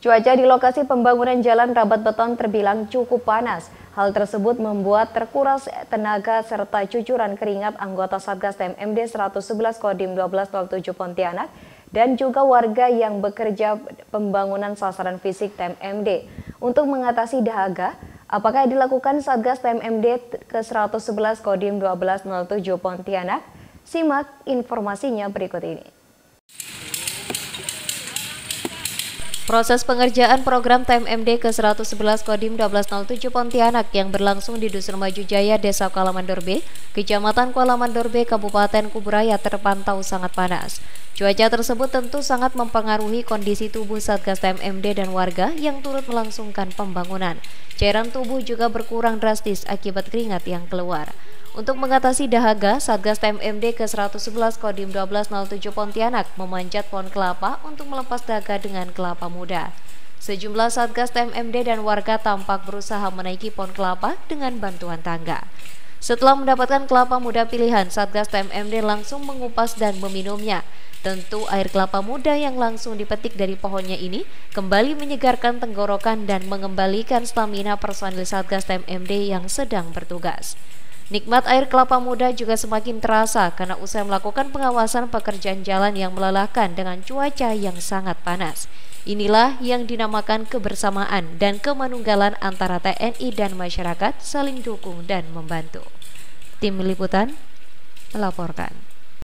Cuaca di lokasi pembangunan jalan rabat beton terbilang cukup panas. Hal tersebut membuat terkuras tenaga serta cucuran keringat anggota Satgas TMMD 111 Kodim 1207 Pontianak dan juga warga yang bekerja pembangunan sasaran fisik TMMD. Untuk mengatasi dahaga, apakah dilakukan Satgas TMMD ke 111 Kodim 1207 Pontianak? Simak informasinya berikut ini. Proses pengerjaan program TMMD ke-111 Kodim 1207 Pontianak yang berlangsung di Dusun Maju Jaya, Desa Kuala B, Kecamatan Kuala B, Kabupaten Kuburaya terpantau sangat panas. Cuaca tersebut tentu sangat mempengaruhi kondisi tubuh Satgas TMMD dan warga yang turut melangsungkan pembangunan. Cairan tubuh juga berkurang drastis akibat keringat yang keluar. Untuk mengatasi dahaga, Satgas TMMD ke-111 Kodim 1207 Pontianak memanjat pohon kelapa untuk melepas dahaga dengan kelapa muda. Sejumlah Satgas TMMD dan warga tampak berusaha menaiki pohon kelapa dengan bantuan tangga. Setelah mendapatkan kelapa muda pilihan, Satgas TMMD langsung mengupas dan meminumnya. Tentu air kelapa muda yang langsung dipetik dari pohonnya ini kembali menyegarkan tenggorokan dan mengembalikan stamina personil Satgas TMMD yang sedang bertugas. Nikmat air kelapa muda juga semakin terasa karena usai melakukan pengawasan pekerjaan jalan yang melelahkan dengan cuaca yang sangat panas. Inilah yang dinamakan kebersamaan dan kemanunggalan antara TNI dan masyarakat saling dukung dan membantu. Tim Liputan melaporkan.